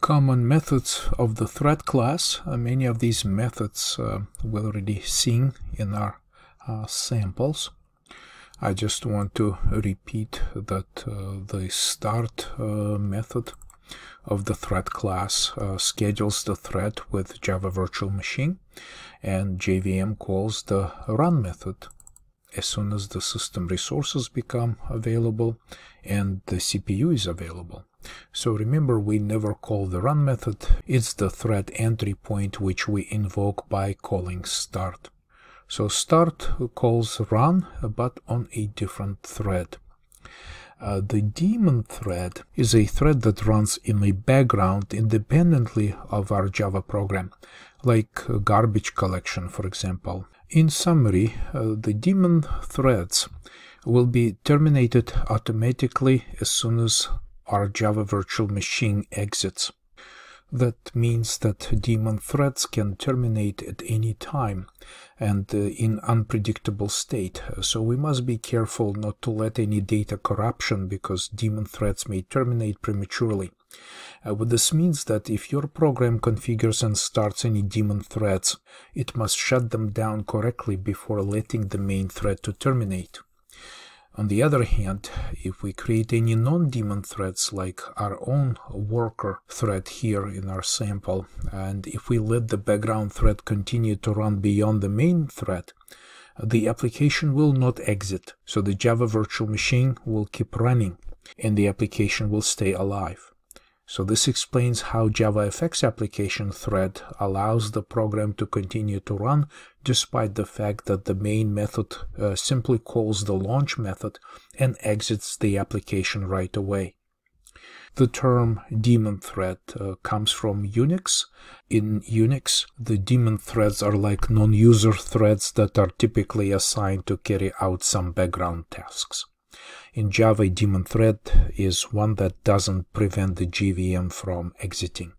common methods of the threat class. Uh, many of these methods uh, we already seen in our uh, samples. I just want to repeat that uh, the start uh, method of the threat class uh, schedules the threat with Java Virtual Machine and JVM calls the run method as soon as the system resources become available and the CPU is available. So remember, we never call the run method. It's the thread entry point which we invoke by calling start. So start calls run, but on a different thread. Uh, the daemon thread is a thread that runs in the background independently of our Java program, like garbage collection, for example. In summary, uh, the daemon threads will be terminated automatically as soon as our Java virtual machine exits. That means that daemon threads can terminate at any time and uh, in unpredictable state, so we must be careful not to let any data corruption because daemon threads may terminate prematurely. Uh, what this means that if your program configures and starts any daemon threads, it must shut them down correctly before letting the main thread to terminate. On the other hand, if we create any non-daemon threads like our own worker thread here in our sample, and if we let the background thread continue to run beyond the main thread, the application will not exit, so the Java virtual machine will keep running and the application will stay alive. So this explains how JavaFX application thread allows the program to continue to run despite the fact that the main method uh, simply calls the launch method and exits the application right away. The term daemon thread uh, comes from Unix. In Unix, the daemon threads are like non-user threads that are typically assigned to carry out some background tasks. In Java, daemon thread is one that doesn't prevent the JVM from exiting.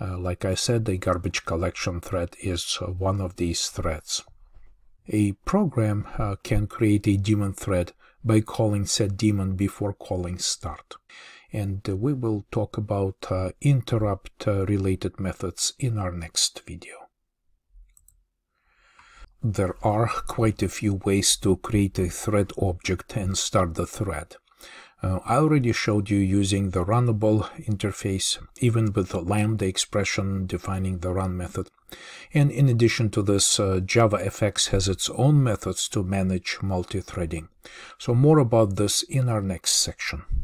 Uh, like I said, a garbage collection thread is uh, one of these threads. A program uh, can create a daemon thread by calling setDaemon before calling start. And uh, we will talk about uh, interrupt-related uh, methods in our next video. There are quite a few ways to create a thread object and start the thread. Uh, I already showed you using the runnable interface, even with the lambda expression defining the run method. And in addition to this, uh, JavaFX has its own methods to manage multi-threading. So more about this in our next section.